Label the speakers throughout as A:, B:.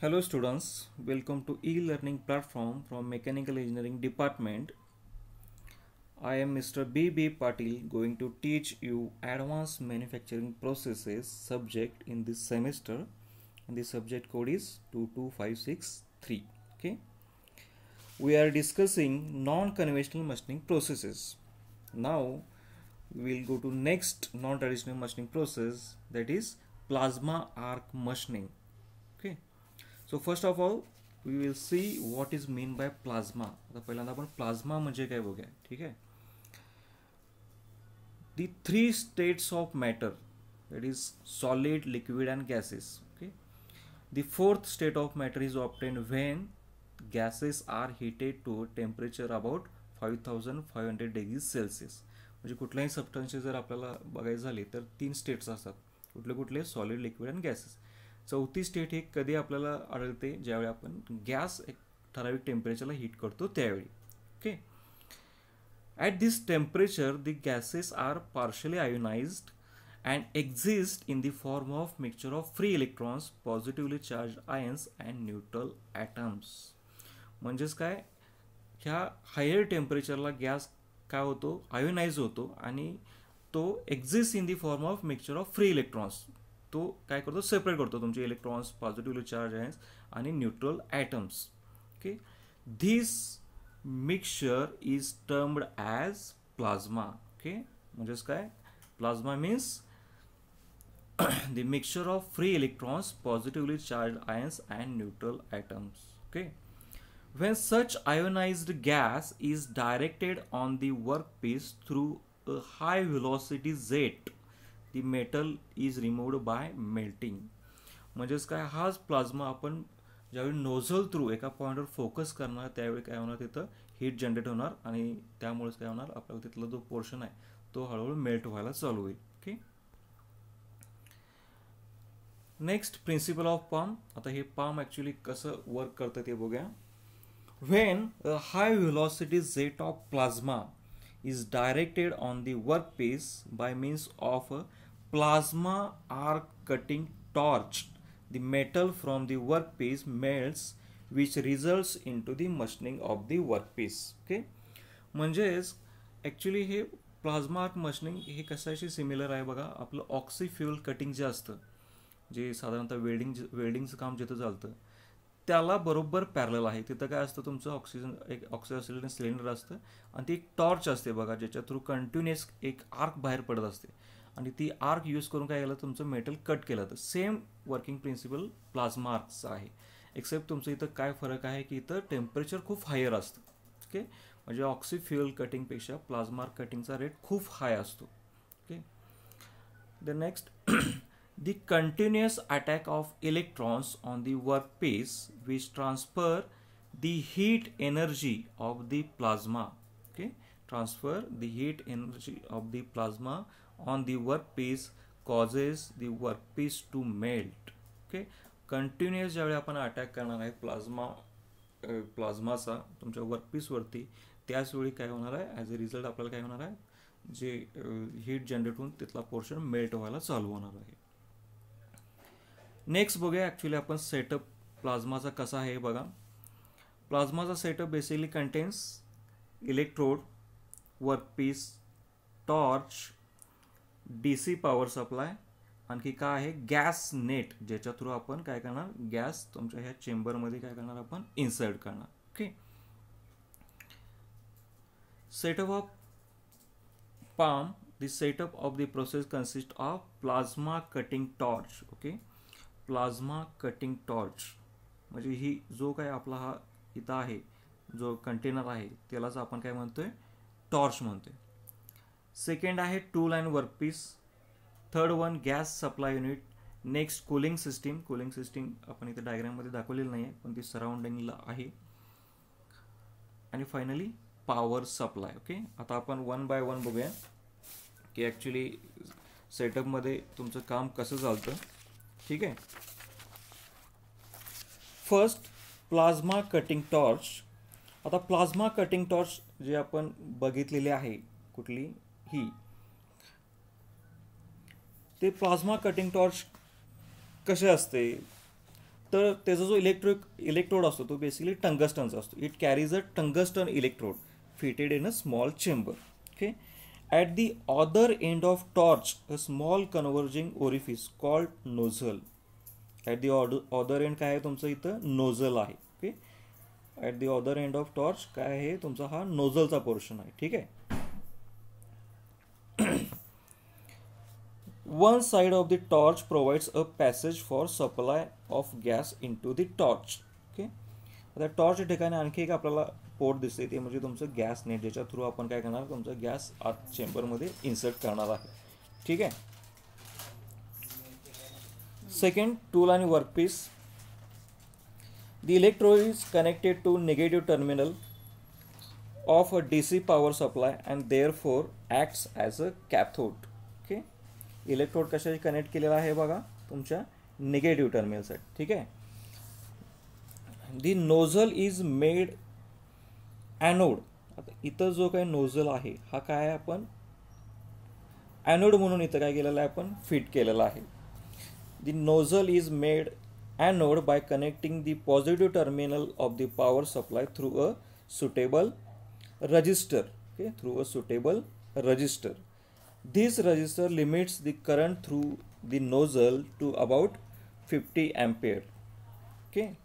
A: Hello students, welcome to e-learning platform from Mechanical Engineering Department. I am Mr. B.B. Patil going to teach you advanced manufacturing processes subject in this semester and the subject code is 22563 okay. We are discussing non-conventional machining processes. Now we will go to next non-traditional machining process that is plasma arc machining so first of all we will see what is mean by plasma आता पहिल्यांदा आपण plasma म्हणजे काय बघूया ठीक आहे the three states of matter that is solid liquid and gases okay the fourth state of matter is obtained when gases are heated to temperature about five thousand five hundred degree Celsius म्हणजे कुठल्याही सबस्टन्सचे जर आपल्याला बघायचं झाले तर तीन states असतात कुठले कुठले सॉलिड लिक्विड अँड गॅसेस चौथी स्टेट हे कधी आपल्याला आढळते ज्यावेळी आपण गॅस एक ठराविक टेम्परेचरला हीट करतो त्यावेळी okay at this temperature the gases are partially ionized and exist in the form of mixture of free electrons positively charge ions and neutral atoms म्हणजेच काय ह्या हायर टेम्परेचरला गॅस काय होतो आयोनाइज होतो आणि तो exist in the form of mixture of free electrons तो काय करतो सेपरेट करतो तुमचे इलेक्ट्रॉन्स पॉझिटिव्हली चार्ज आयन्स आणि neutral atoms okay this mixture is termed as plasma okay म्हणजेच काय plasma means the mixture of free electrons positively charge ions and neutral atoms okay when such ionized gas is directed on the work piece through high velocity jet the metal is removed by melting म्हणजेच काय हाच plasma आपण ज्यावेळी nozzle through एका पॉईंटवर focus करणार त्यावेळी काय होणार तिथं हीट जनरेट होणार आणि त्यामुळेच काय होणार आपल्याला तिथला जो पोर्शन आहे तो हळूहळू मेल्ट व्हायला चालू होईल okay next principle of PAM आता हे पाम ॲक्च्युली कसं वर्क करतं ते बघूया when a high velocity jet of plasma is directed on the work piece by means of a plasma arc cutting torch, the metal from the workpiece melts which results into the machining of the workpiece okay म्हणजेच actually हे plasma arc machining हे कशाशी similar आहे बघा आपलं ऑक्सिफ्युअल cutting जे असतं जे साधारणतः वेल्डिंग वेल्डिंगचं काम जिथं चालतं त्याला बरोबर पॅरल आहे तिथं काय असतं तुमचं ऑक्सिजन एक ऑक्सिजन सिलेंडर असतं आणि ती एक टॉर्च असते बघा ज्याच्या थ्रू कंटिन्युअस एक आर्क बाहेर पडत असते आणि ती आर्क यूज करून काय केलं तुमचं मेटल कट केलं तर सेम वर्किंग प्रिन्सिपल प्लाझ्मा आर्कचं आहे एक्सेप्ट तुमचं इथं काय फरक आहे की इथं टेम्परेचर खूप हायर असतं ओके म्हणजे ऑक्सिफ्युअल कटिंगपेक्षा प्लाझ्मा आर्क कटिंगचा रेट खूप हाय असतो okay the next continuous attack of electrons on the work piece which transfer the heat energy of the plasma okay transfer the heat energy of the plasma on the workpiece causes the workpiece to melt okay continuous ज्यावेळी आपण attack करणार आहे plasma प्लाझ्माचा तुमच्या वर्कपीसवरती त्याचवेळी काय होणार आहे as a result आपल्याला काय होणार आहे जे हीट जनरेट होऊन तिथला पोर्शन मेल्ट व्हायला चालू होणार आहे नेक्स्ट बघूया ॲक्च्युली आपण सेटअप प्लाझ्माचा कसा आहे बघा प्लाझ्माचा setup basically contains electrode workpiece torch D C power supply आणखी काय आहे गॅस नेट ज्याच्या थ्रू आपण काय करणार गॅस तुमच्या ह्या चेंबरमध्ये काय करणार आपण इन्सर्ट करणार okay setup of PAM the setup of the process consist of plasma cutting torch okay plasma cutting torch म्हणजे ही जो काय आपला हा इथं आहे जो कंटेनर आहे त्यालाच आपण काय म्हणतोय टॉर्च म्हणतोय सेकंड आहे two and workpiece third one gas supply unit next cooling system cooling system आपण इथे डायग्राममध्ये दाखवलेली नाही आहे पण ती सराउंडिंगला आहे आणि फायनली पॉवर सप्लाय ओके आता आपण वन बाय वन बघूया की ॲक्च्युली सेटअपमध्ये तुमचं काम कसं चालतं ठीक आहे फर्स्ट प्लाझ्मा कटिंग टॉर्च आता प्लाझ्मा कटिंग टॉर्च जे आपण बघितलेले आहे कुठली ही ते प्लाझ्मा कटिंग टॉर्च कसे असते तर त्याचा जो इलेक्ट्रिक इलेक्ट्रोड असतो तो बेसिकली टंगस्टनचा असतो it carries a tungsten electrode fitted in a small chamber okay at the other end of torch a small converging orifice called nozzle at the odd other end काय आहे तुमचं इथं nozzle आहे okay at the other end of torch काय आहे तुमचा हा नोझलचा portion आहे ठीक आहे One side of the torch provides a passage for supply of gas into the torch. Okay आता टॉर्च ठिकाणी आणखी एक आपल्याला पोर्ट दिसते ते म्हणजे तुमचं गॅस नेट ज्याच्या थ्रू आपण काय करणार तुमचं गॅस आत चेंबरमध्ये इन्सर्ट करणार आहे ठीक आहे सेकंड टूल आणि workpiece the electro is connected to negative terminal of a D C power supply and therefore acts as a cathode electrode कशाशी कनेक्ट केलेला आहे बघा तुमच्या निगेटिव्ह टर्मिनलसाठी ठीक आहे the nozzle is made anode आता इथं जो काही नोझल आहे हा काय आहे आपण ॲनोड म्हणून इथं काय केलेलं आहे आपण फिट केलेला आहे the nozzle is made anode by connecting the positive terminal of the power supply through a suitable resistor okay through a suitable resistor This resistor limits the current through the nozzle to about 50 ampere. Okay.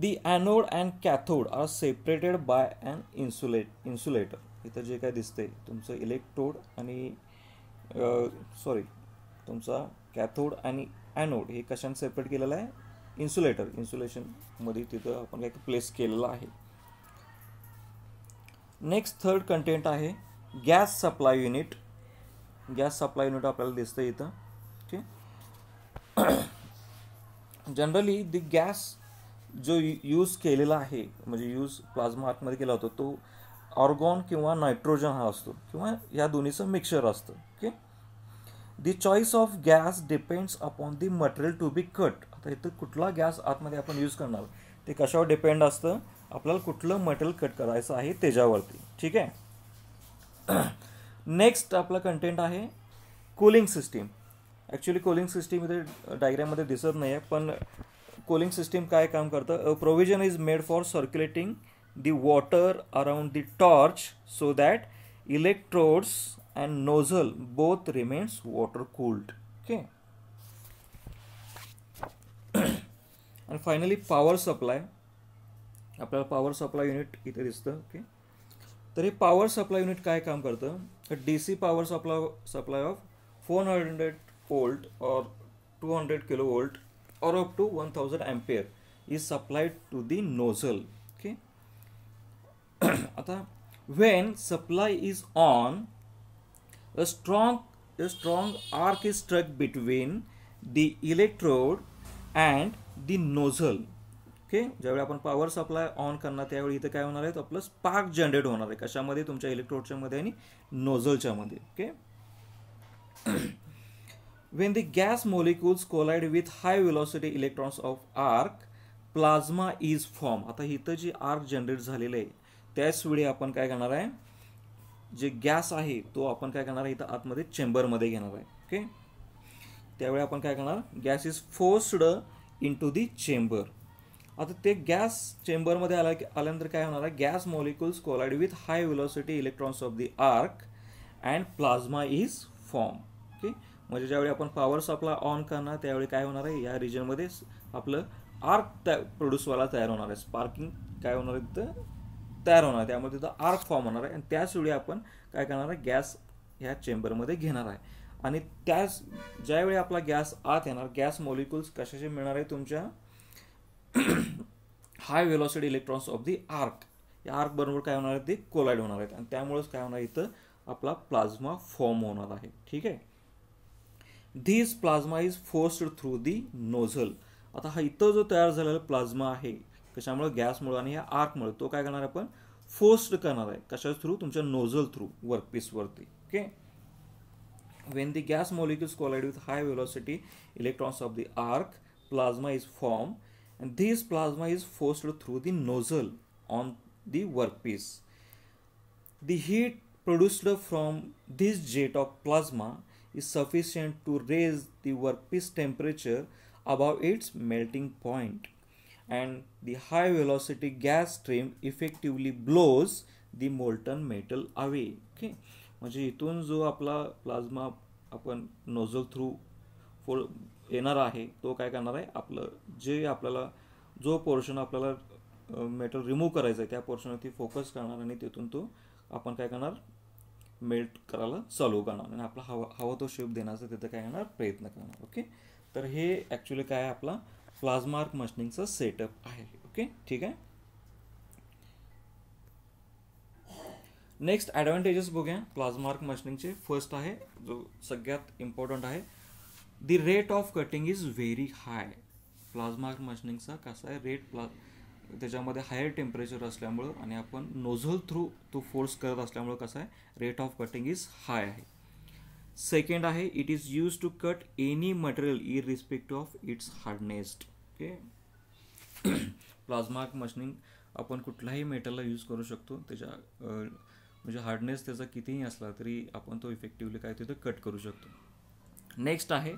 A: the anode and cathode are separated by an insulate insulator. इथं जे काय दिसते तुमचं electrode आणि sorry तुमचा cathode आणि anode हे कशाने सेपरेट केलेलं आहे इन्सुलेटर इन्सुलेशनमध्ये तिथं आपण काय प्लेस केलेलं आहे नेक्स्ट थर्ड कंटेंट आहे gas supply unit gas supply unit आपल्याला दिसतं इथं ओके जनरली द गॅस जो यूज केलेला आहे म्हणजे यूज प्लाझ्मा आतमध्ये केला होता तो ऑर्गॉन किंवा नायट्रोजन हा असतो किंवा या दोन्हीचं मिक्सचर असतं okay the choice of gas depends upon the material to be cut आता इथं कुठला गॅस आतमध्ये आपण यूज करणार ते कशावर डिपेंड असतं आपल्याला कुठलं मटेरियल कट करायचं आहे त्याच्यावरती ठीक आहे नेक्स्ट आपला कंटेंट आहे cooling system actually cooling system इथे डायग्राममध्ये दिसत नाही आहे पण कूलिंग सिस्टीम काय काम करतं provision is made for circulating the water around the torch so that electrodes and nozzle both remains water cooled okay and finally power supply आपल्याला पॉवर सप्लाय युनिट इथे दिसतं ओके तर हे सप्लाय युनिट काय काम करतं तर D C power supply supply of four hundred volt और टू हंड्रेड किलो वोल्ट और up to one thousand ampere is supply to the nozzle okay आता when supply is on a strong a strong arc is struck between the electrode and the nozzle okay ज्यावेळी आपण power supply on करणार त्यावेळी इथं काय होणार आहे आपलं स्पार्क जनरेट होणार आहे कशामध्ये तुमच्या मध्ये आणि मध्ये okay when the gas molecules collide with high velocity electrons of arc plasma is form आता इथं जी आर्क जनरेट झालेलं आहे त्याचवेळी आपण काय करणार आहे जे गॅस आहे तो आपण काय करणार आहे इथं आतमध्ये चेंबरमध्ये घेणार आहे ओके त्यावेळी आपण काय करणार gas is forced into the chamber आता ते गॅस चेंबरमध्ये आला की आल्यानंतर काय होणार आहे gas molecules collide with high velocity electrons of the arc and plasma is form okay म्हणजे ज्यावेळी आपण पॉवर सप्लाय ऑन करणार त्यावेळी काय होणार आहे या रिजनमध्ये आपलं आर्क तय प्रोड्यूस व्हायला तयार होणार आहे स्पार्किंग काय होणार आहे तिथं तयार होणार आहे त्यामध्ये तिथं आर्क फॉर्म होणार आहे आणि त्याचवेळी आपण काय करणार आहे गॅस ह्या चेंबरमध्ये घेणार आहे आणि त्याच ज्यावेळी आपला गॅस आत येणार गॅस मॉलिक्युल्स कशाचे मिळणार आहे तुमच्या high velocity electrons of the arc या आर्क बरोबर काय होणार आहे ते कोलाइड होणार आहेत आणि त्यामुळेच काय होणार इथं आपला प्लाझ्मा फॉर्म होणार आहे ठीक आहे this plasma is forced through the nozzle आता हा इथं जो तयार झालेला प्लाझ्मा आहे कशामुळे गॅसमुळे आणि या आर्कमुळे तो काय करणार आपण फोर्स्ड करणार आहे कशा थ्रू तुमच्या नोझल थ्रू वर्कपीसवरती okay when the gas molecules collide with high velocity electrons of the arc plasma is form and this plasma is forced through the nozzle on the workpiece. The heat produced from this jet of plasma is sufficient to raise the workpiece temperature above its melting point and the high velocity gas stream effectively blows the molten metal away okay जो आपला plasma आपण nozzle through येणार आहे तो काय करणार आहे आपलं जे आपल्याला जो पोर्शन आपल्याला मेटल रिमूव्ह करायचं आहे त्या पोर्शनवरती फोकस करणार आणि तिथून तो आपण काय करणार मेल्ट करायला चालू करणार आणि आपला हवा हवा तो शेप देण्याचा तिथं काय करणार प्रयत्न करणार ओके तर हे ॲक्च्युली काय आहे आपला प्लाझ्मार्क मशनिंगचं सेटअप आहे ओके ठीक आहे नेक्स्ट ॲडव्हान्टेजेस बघूया प्लाझमार्क मशनिंगचे फर्स्ट आहे जो सगळ्यात इम्पॉर्टंट आहे the rate of cutting is very high plasma मशनिंगचा कसा आहे रेट प्ला त्याच्यामध्ये हायर टेम्परेचर असल्यामुळं आणि आपण नोझल थ्रू तो फोर्स करत असल्यामुळं कसं आहे rate of cutting is high आहे सेकंड आहे it is use to cut any material in respect of its hardness okay plasma machining आपण कुठलाही मेटलला यूज करू शकतो त्याच्या म्हणजे हार्डनेस त्याचा कितीही असला तरी आपण तो इफेक्टिवली काय तिथं कट करू शकतो नेक्स्ट आहे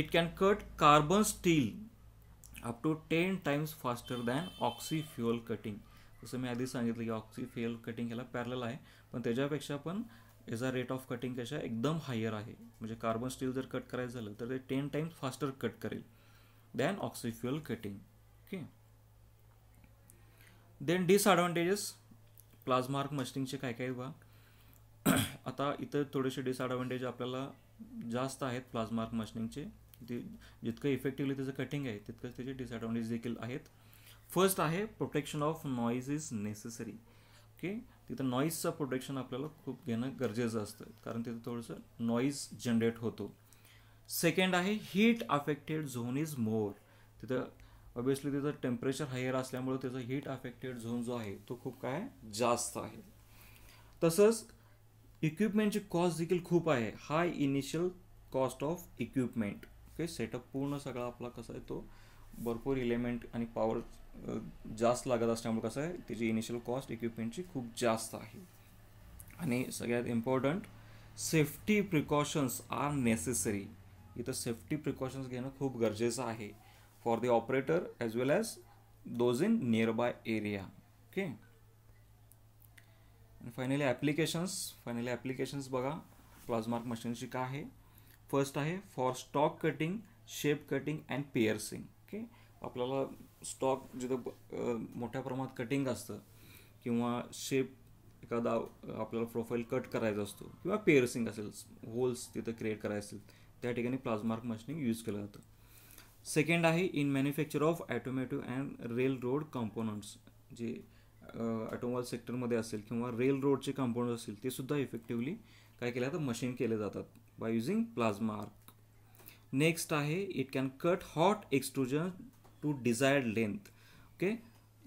A: it can cut carbon steel up to ten times faster than oxy fuel cutting जसं मी आधी सांगितलं की ऑक्सी फ्युअल कटिंग ह्याला पॅरल आहे पण त्याच्यापेक्षा पण याचा रेट ऑफ कटिंग कशा एकदम हायर आहे म्हणजे कार्बन स्टील जर कट करायचं झालं तर ते टेन टाइम्स फास्टर कट करेल than oxy fuel cutting okay then disadvantages plasma arc मशीनचे काय काय बघा आता इथं थोडेसे डिसअडव्हान्टेज आपल्याला जास्त आहेत प्लाझमार्क मशनिंगचे ते जितकं इफेक्टिव्हली त्याचं कटिंग आहे तितकंच त्याचे डिसएडव्हान्टेज देखील आहेत फर्स्ट आहे protection of noise is necessary okay तिथं नॉईजचं प्रोटेक्शन आपल्याला खूप घेणं गरजेचं असतं कारण तिथं थोडंसं नॉईज जनरेट होतो सेकंड आहे heat affected zone is more तिथं ऑब्वियसली तिथं टेम्परेचर हायर असल्यामुळे त्याचा हीट अफेक्टेड झोन जो आहे तो खूप काय जास्त आहे तसंच इक्विपमेंटची कॉस्ट देखील खूप आहे high initial cost of equipment okay setup पूर्ण सगळा आपला कसा आहे तो भरपूर इलेमेंट आणि पॉवर जास्त लागत असल्यामुळे कसं आहे त्याची इनिशियल कॉस्ट इक्विपमेंटची खूप जास्त आहे आणि सगळ्यात important safety precautions are necessary इथं सेफ्टी प्रिकॉशन्स घेणं खूप गरजेचं आहे for the operator as well as those in nearby area okay आणि फायनली ॲप्लिकेशन्स फायनली ॲप्लिकेशन्स बघा प्लाझमार्क मशीनची काय आहे फर्स्ट आहे for stock cutting shape cutting and piercing okay आपल्याला स्टॉक जिथं मोठ्या प्रमाणात कटिंग असतं किंवा शेप एखादा आपल्याला प्रोफाईल कट करायचा असतो किंवा पेअर्सिंग असेल होल्स तिथं क्रिएट करायचे असेल त्या ठिकाणी प्लाझ्मार्क मशीनिंग यूज केलं जातं सेकंड आहे in manufacture of automotive and railroad components जे ऑटोमोबाईल सेक्टरमध्ये असेल किंवा रेल रोडचे कंपाऊंड असतील ते सुद्धा इफेक्टिव्हली काय केलं जातं मशीन केले जातात by using plasma arc next आहे it can cut hot extrusion to desired length okay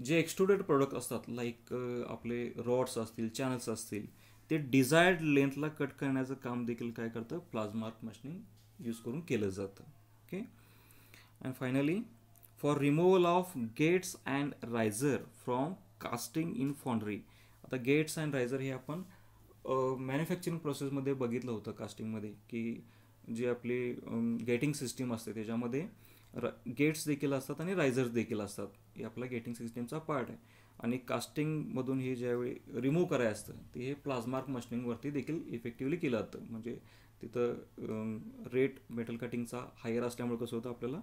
A: जे एक्स्ट्रुडेड प्रोडक्ट असतात लाईक आपले रॉड्स असतील चॅनल्स असतील ते डिझायर्ड लेंथला कट करण्याचं काम देखील काय करतं प्लाझ्मा आर्क मशीनिंग यूज करून केलं जातं okay and finally for removal of gates and riser from casting in foundry आता गेट्स अँड रायझर हे आपण मॅन्युफॅक्चरिंग प्रोसेसमध्ये बघितलं होतं कास्टिंगमध्ये की जी आपली गेटिंग सिस्टीम असते त्याच्यामध्ये र गेट्स देखील असतात आणि रायझर्स देखील असतात हे आपला गेटिंग सिस्टीमचा पार्ट आहे आणि कास्टिंगमधून हे ज्यावेळी रिमूव्ह करायचं असतं ते हे प्लाझ्मार्क मशनिंगवरती देखील इफेक्टिवली केलं जातं म्हणजे तिथं रेट मेटल कटिंगचा हायर असल्यामुळे कसं होतं आपल्याला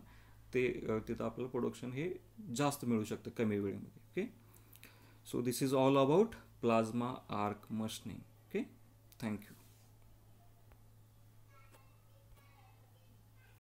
A: ते तिथं आपलं प्रोडक्शन हे जास्त मिळू शकतं कमी वेळेमध्ये okay so this is all about plasma arc machining okay thank you